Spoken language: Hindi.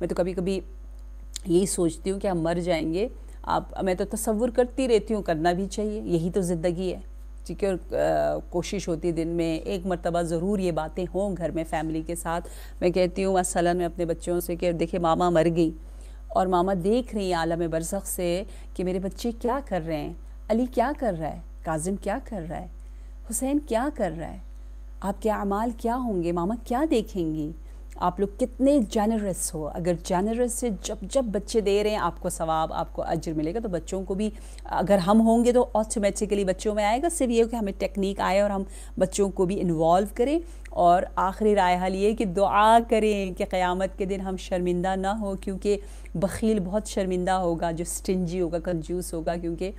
मैं तो कभी कभी यही सोचती हूँ कि हम मर जाएंगे आप मैं तो तस्वुर करती रहती हूँ करना भी चाहिए यही तो ज़िंदगी है ठीक है और कोशिश होती दिन में एक मरतबा ज़रूर ये बातें हों घर में फैमिली के साथ मैं कहती हूँ असल में अपने बच्चों से कि देखिए मामा मर गई और मामा देख रही हैं आलम बरसक से कि मेरे बच्चे क्या कर रहे हैं अली क्या कर रहा है काजिम क्या कर रहा है हुसैन क्या कर रहा है आपके अमाल क्या होंगे मामा क्या देखेंगी आप लोग कितने जेनरस हो अगर जेनरस से जब जब बच्चे दे रहे हैं आपको सवाब आपको अजर मिलेगा तो बच्चों को भी अगर हम होंगे तो ऑटोमेटिकली बच्चों में आएगा सिर्फ ये हो कि हमें टेक्निक आए और हम बच्चों को भी इन्वॉल्व करें और आखिरी राय हाल ये कि दुआ करें कि क़यामत के दिन हम शर्मिंदा ना हो क्योंकि बखील बहुत शर्मिंदा होगा जो स्टिंजी होगा कंजूस होगा क्योंकि